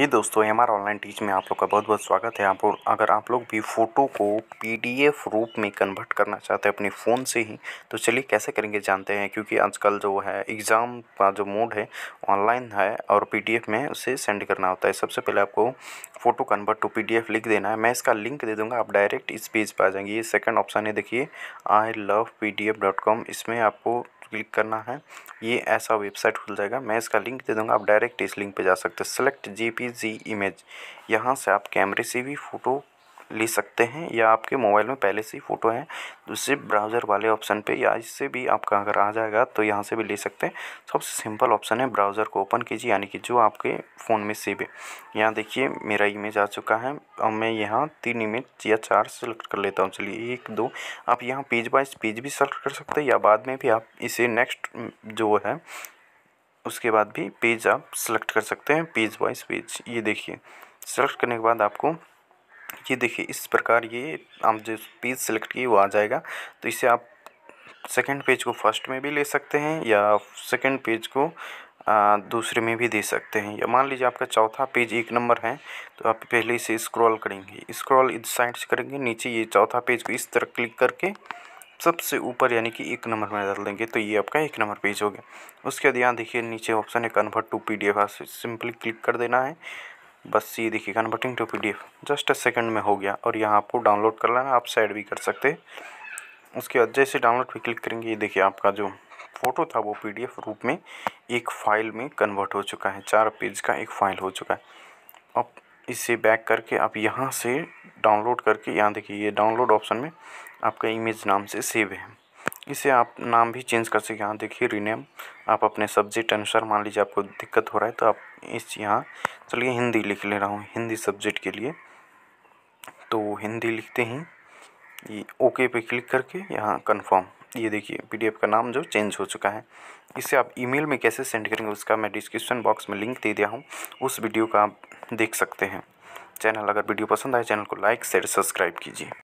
ये दोस्तों M R online teach में आप लोग का बहुत बहुत स्वागत है आप अगर आप लोग भी फ़ोटो को पीडीएफ रूप में कन्वर्ट करना चाहते हैं अपने फ़ोन से ही तो चलिए कैसे करेंगे जानते हैं क्योंकि आजकल जो है एग्ज़ाम का जो मोड है ऑनलाइन है और पीडीएफ में उसे सेंड करना होता है सबसे पहले आपको फ़ोटो कन्वर्ट टू पी लिख देना है मैं इसका लिंक दे दूँगा आप डायरेक्ट इस पेज पर आ जाएंगे ये सेकेंड ऑप्शन है देखिए I love P dot com इसमें आपको क्लिक करना है ये ऐसा वेबसाइट खुल जाएगा मैं इसका लिंक दे दूँगा आप डायरेक्ट इस लिंक पे जा सकते हैं सेलेक्ट जी जी इमेज यहाँ से आप कैमरे से भी फ़ोटो ले सकते हैं या आपके मोबाइल में पहले से ही फ़ोटो है उससे ब्राउज़र वाले ऑप्शन पे या इससे भी आपका अगर आ जाएगा तो यहाँ से भी ले सकते हैं सबसे सिंपल ऑप्शन है ब्राउज़र को ओपन कीजिए यानी कि जो आपके फ़ोन में सेव है यहाँ देखिए मेरा इमेज आ चुका है और मैं यहाँ तीन इमेज या चार सेलेक्ट कर लेता हूँ चलिए एक दो आप यहाँ पेज बाइज पेज भी सेलेक्ट कर सकते हैं या बाद में भी आप इसे नेक्स्ट जो है उसके बाद भी पेज आप सेलेक्ट कर सकते हैं पेज वाइज पेज ये देखिए सेलेक्ट करने के बाद आपको ये देखिए इस प्रकार ये आप जो पेज सेलेक्ट किए वो आ जाएगा तो इसे आप सेकेंड पेज को फर्स्ट में भी ले सकते हैं या सेकेंड पेज को आ, दूसरे में भी दे सकते हैं या मान लीजिए आपका चौथा पेज एक नंबर है तो आप पहले इसे स्क्रॉल करेंगे स्क्रॉल इस साइड से करेंगे नीचे ये चौथा पेज को इस तरह क्लिक करके सबसे ऊपर यानी कि एक नंबर में डाल देंगे तो ये आपका एक नंबर पेज हो गया उसके बाद यहाँ देखिए नीचे ऑप्शन है convert to P D F simply click कर देना है बस ये देखिए converting to P D F just a second में हो गया और यहाँ आपको डाउनलोड कर लेना आप सेड भी कर सकते उसके बाद जैसे डाउनलोड पर क्लिक करेंगे ये देखिए आपका जो फ़ोटो था वो पी रूप में एक फ़ाइल में कन्वर्ट हो चुका है चार पेज का एक फ़ाइल हो चुका है अब इससे बैक करके आप यहाँ से डाउनलोड करके यहाँ देखिए ये डाउनलोड ऑप्शन में आपका इमेज नाम से सेव है इसे आप नाम भी चेंज कर सकते यहाँ देखिए रीनेम आप अपने सब्जेक्ट अनुसार मान लीजिए आपको दिक्कत हो रहा है तो आप इस यहाँ चलिए हिंदी लिख ले रहा हूँ हिंदी सब्जेक्ट के लिए तो हिंदी लिखते ही ये ओके पे क्लिक करके यहाँ कन्फर्म ये देखिए पी का नाम जो चेंज हो चुका है इसे आप ईमेल में कैसे सेंड करेंगे उसका मैं डिस्क्रिप्शन बॉक्स में लिंक दे दिया हूँ उस वीडियो का आप देख सकते हैं चैनल अगर वीडियो पसंद आए चैनल को लाइक शेयर सब्सक्राइब कीजिए